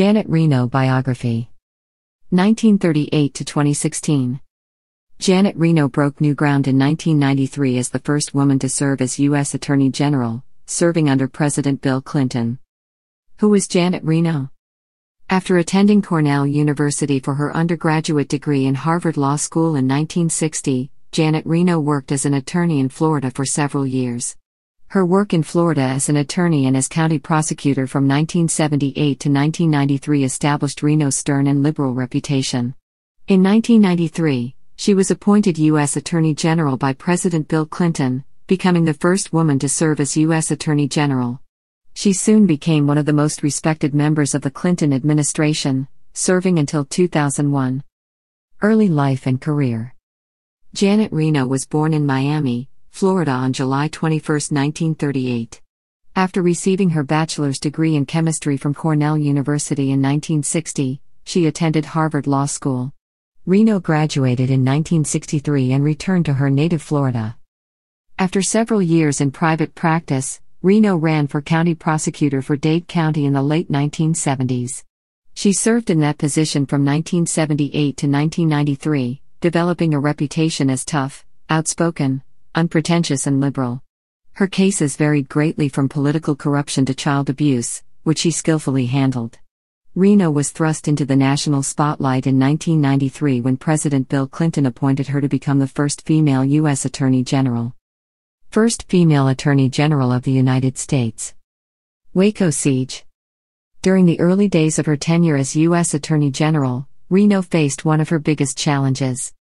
Janet Reno Biography 1938 to 2016 Janet Reno broke new ground in 1993 as the first woman to serve as U.S. Attorney General, serving under President Bill Clinton. Who was Janet Reno? After attending Cornell University for her undergraduate degree and Harvard Law School in 1960, Janet Reno worked as an attorney in Florida for several years. Her work in Florida as an attorney and as county prosecutor from 1978 to 1993 established Reno's stern and liberal reputation. In 1993, she was appointed U.S. Attorney General by President Bill Clinton, becoming the first woman to serve as U.S. Attorney General. She soon became one of the most respected members of the Clinton administration, serving until 2001. Early life and career Janet Reno was born in Miami, Florida on July 21, 1938. After receiving her bachelor's degree in chemistry from Cornell University in 1960, she attended Harvard Law School. Reno graduated in 1963 and returned to her native Florida. After several years in private practice, Reno ran for county prosecutor for Dade County in the late 1970s. She served in that position from 1978 to 1993, developing a reputation as tough, outspoken, unpretentious and liberal. Her cases varied greatly from political corruption to child abuse, which she skillfully handled. Reno was thrust into the national spotlight in 1993 when President Bill Clinton appointed her to become the first female U.S. Attorney General. First female Attorney General of the United States. Waco Siege. During the early days of her tenure as U.S. Attorney General, Reno faced one of her biggest challenges.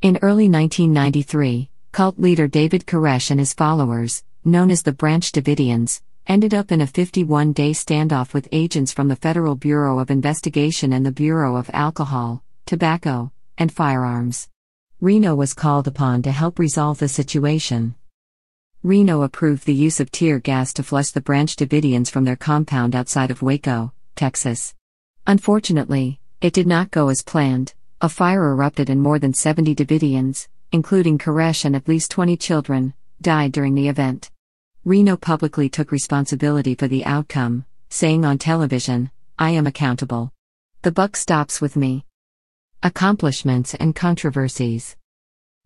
In early 1993, Cult leader David Koresh and his followers, known as the Branch Davidians, ended up in a 51 day standoff with agents from the Federal Bureau of Investigation and the Bureau of Alcohol, Tobacco, and Firearms. Reno was called upon to help resolve the situation. Reno approved the use of tear gas to flush the Branch Davidians from their compound outside of Waco, Texas. Unfortunately, it did not go as planned. A fire erupted and more than 70 Davidians, including Koresh and at least 20 children, died during the event. Reno publicly took responsibility for the outcome, saying on television, I am accountable. The buck stops with me. Accomplishments and controversies.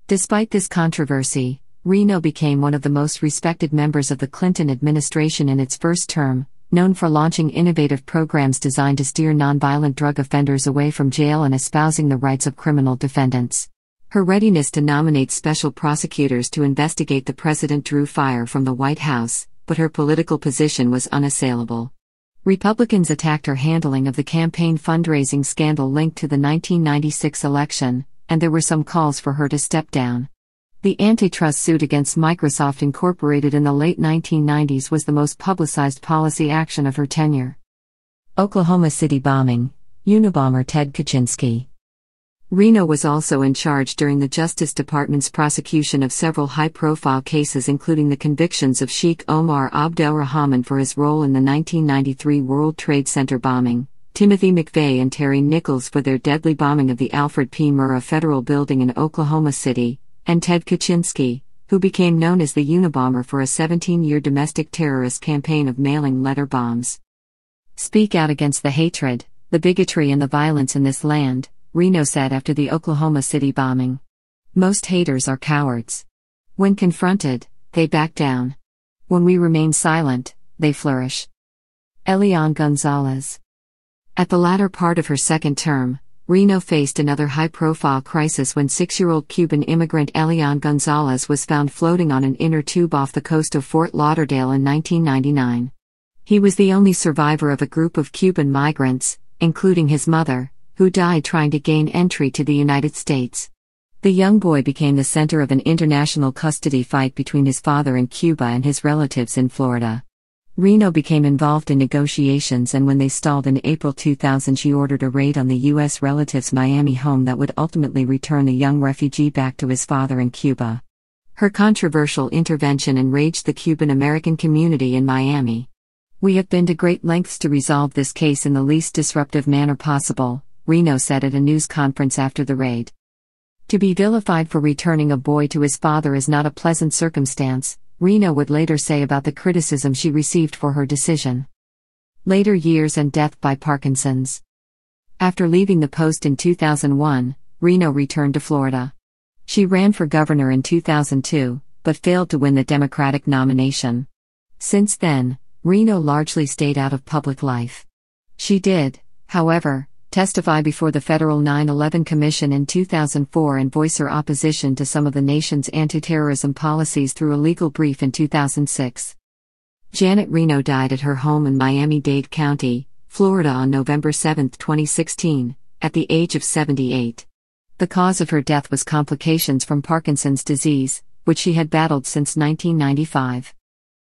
Despite this controversy, Reno became one of the most respected members of the Clinton administration in its first term, known for launching innovative programs designed to steer nonviolent drug offenders away from jail and espousing the rights of criminal defendants. Her readiness to nominate special prosecutors to investigate the president drew fire from the White House, but her political position was unassailable. Republicans attacked her handling of the campaign fundraising scandal linked to the 1996 election, and there were some calls for her to step down. The antitrust suit against Microsoft Incorporated in the late 1990s was the most publicized policy action of her tenure. Oklahoma City bombing, Unabomber Ted Kaczynski. Reno was also in charge during the Justice Department's prosecution of several high profile cases, including the convictions of Sheikh Omar Abdelrahman for his role in the 1993 World Trade Center bombing, Timothy McVeigh and Terry Nichols for their deadly bombing of the Alfred P. Murrah Federal Building in Oklahoma City, and Ted Kaczynski, who became known as the Unabomber for a 17 year domestic terrorist campaign of mailing letter bombs. Speak out against the hatred, the bigotry, and the violence in this land Reno said after the Oklahoma City bombing. Most haters are cowards. When confronted, they back down. When we remain silent, they flourish. Elian Gonzalez. At the latter part of her second term, Reno faced another high profile crisis when six year old Cuban immigrant Elian Gonzalez was found floating on an inner tube off the coast of Fort Lauderdale in 1999. He was the only survivor of a group of Cuban migrants, including his mother, who died trying to gain entry to the United States. The young boy became the center of an international custody fight between his father in Cuba and his relatives in Florida. Reno became involved in negotiations, and when they stalled in April 2000, she ordered a raid on the U.S. relative's Miami home that would ultimately return the young refugee back to his father in Cuba. Her controversial intervention enraged the Cuban American community in Miami. We have been to great lengths to resolve this case in the least disruptive manner possible, Reno said at a news conference after the raid. To be vilified for returning a boy to his father is not a pleasant circumstance, Reno would later say about the criticism she received for her decision. Later years and death by Parkinson's. After leaving the post in 2001, Reno returned to Florida. She ran for governor in 2002, but failed to win the Democratic nomination. Since then, Reno largely stayed out of public life. She did, however, testify before the Federal 9 11 Commission in 2004 and voice her opposition to some of the nation's anti terrorism policies through a legal brief in 2006. Janet Reno died at her home in Miami Dade County, Florida on November 7, 2016, at the age of 78. The cause of her death was complications from Parkinson's disease, which she had battled since 1995.